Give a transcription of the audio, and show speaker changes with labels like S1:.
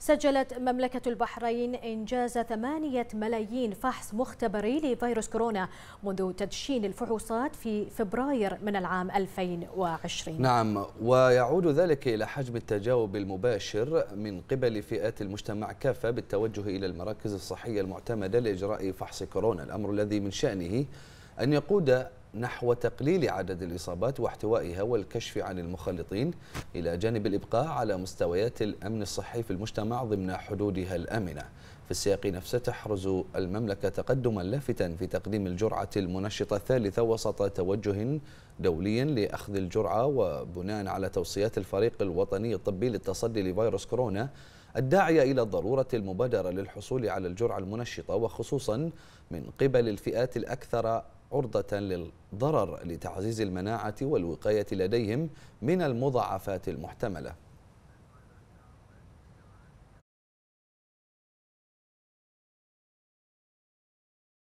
S1: سجلت مملكة البحرين إنجاز 8 ملايين فحص مختبري لفيروس كورونا منذ تدشين الفحوصات في فبراير من العام 2020 نعم
S2: ويعود ذلك إلى حجم التجاوب المباشر من قبل فئات المجتمع كافة بالتوجه إلى المراكز الصحية المعتمدة لإجراء فحص كورونا الأمر الذي من شأنه أن يقود نحو تقليل عدد الإصابات واحتوائها والكشف عن المخلطين إلى جانب الإبقاء على مستويات الأمن الصحي في المجتمع ضمن حدودها الآمنة في السياق نفسه تحرز المملكة تقدما لافتا في تقديم الجرعة المنشطة الثالثة وسط توجه دولي لأخذ الجرعة وبناء على توصيات الفريق الوطني الطبي للتصدي لفيروس كورونا الداعية إلى ضرورة المبادرة للحصول على الجرعة المنشطة وخصوصا من قبل الفئات الأكثر عرضة للضرر لتعزيز المناعة والوقاية لديهم من المضاعفات المحتملة